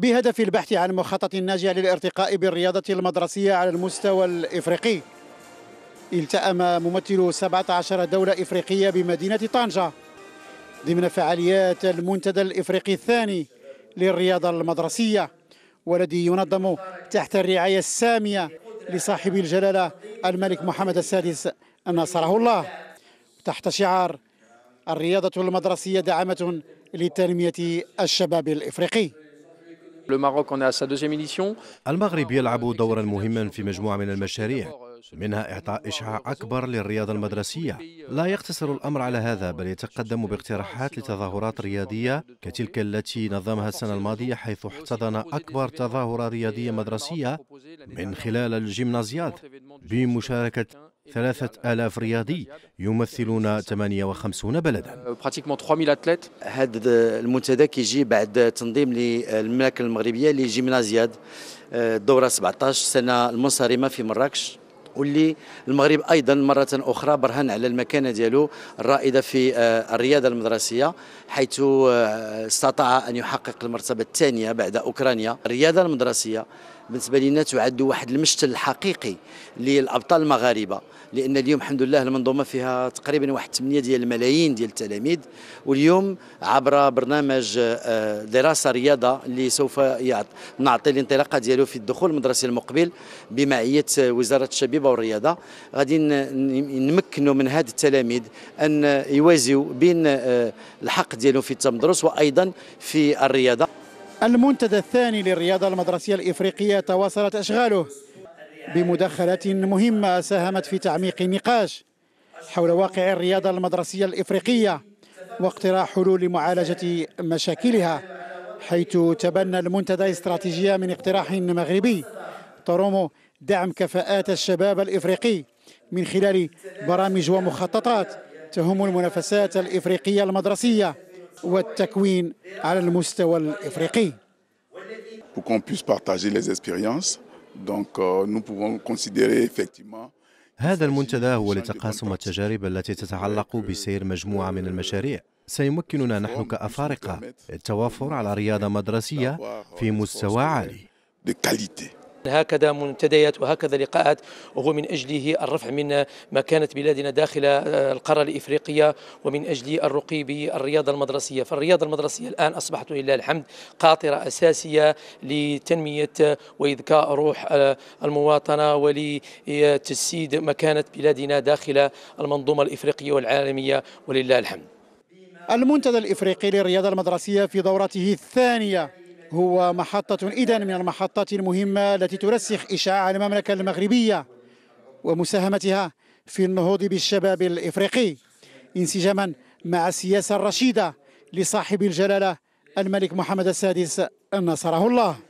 بهدف البحث عن مخطط ناجع للارتقاء بالرياضة المدرسية على المستوى الإفريقي التأم ممثل 17 دولة إفريقية بمدينة طنجة ضمن فعاليات المنتدى الإفريقي الثاني للرياضة المدرسية والذي ينظم تحت الرعاية السامية لصاحب الجلالة الملك محمد السادس نصره الله تحت شعار الرياضة المدرسية دعمة لتنمية الشباب الإفريقي المغرب يلعب دورا مهما في مجموعة من المشاريع منها إعطاء إشعاع أكبر للرياضة المدرسية لا يقتصر الأمر على هذا بل يتقدم باقتراحات لتظاهرات رياضية كتلك التي نظمها السنة الماضية حيث احتضن أكبر تظاهرة رياضية مدرسية من خلال الجيمنازيات بمشاركة ثلاثة آلاف رياضي يمثلون 58 بلدا هذا المنتدى كيجي بعد تنظيم للملكة المغربية لجيمنازياد الدورة آه، 17 سنة المنصرمة في مراكش واللي المغرب ايضا مره اخرى برهن على المكانه ديالو الرائده في آه، الرياضه المدرسيه حيث آه، استطاع ان يحقق المرتبه الثانيه بعد اوكرانيا الرياضه المدرسيه بالنسبه لنا تعد واحد المشتل الحقيقي للابطال المغاربه لان اليوم الحمد لله المنظومه فيها تقريبا واحد 8 ديال الملايين ديال التلاميذ واليوم عبر برنامج آه، دراسه رياضه اللي سوف نعطي الانطلاقه ديالو في الدخول المدرسي المقبل بمعيه وزاره الشبيبه والرياضه غادي نمكنوا من هاد التلاميذ ان يوازيوا بين آه، الحق ديالهم في التمدرس وايضا في الرياضه المنتدى الثاني للرياضة المدرسية الإفريقية تواصلت أشغاله بمداخلات مهمة ساهمت في تعميق النقاش حول واقع الرياضة المدرسية الإفريقية واقتراح حلول لمعالجة مشاكلها حيث تبنى المنتدى استراتيجية من اقتراح مغربي تروم دعم كفاءات الشباب الإفريقي من خلال برامج ومخططات تهم المنافسات الإفريقية المدرسية والتكوين على المستوى الإفريقي pour qu'on puisse partager les expériences. Donc euh, nous pouvons considérer effectivement هذا المنتدى هو لتقاسم التجارب التي تتعلق بسير مجموعة من المشاريع سيمكننا نحن كأفارقة التوافر على رياضة مدرسية في مستوى عالي هكذا منتديات وهكذا لقاءات وهو من أجله الرفع من مكانة بلادنا داخل آه، القارة الإفريقية ومن أجل الرقي بالرياضة المدرسية فالرياضة المدرسية الآن أصبحت لله الحمد قاطرة أساسية لتنمية وإذكاء روح آه، المواطنة ولتجسيد مكانة بلادنا داخل المنظومة الإفريقية والعالمية ولله الحمد المنتدى الإفريقي للرياضة المدرسية في دورته الثانية هو محطة إذا من المحطات المهمة التي ترسخ إشعاع المملكة المغربية ومساهمتها في النهوض بالشباب الإفريقي انسجاما مع السياسة الرشيدة لصاحب الجلالة الملك محمد السادس نصره الله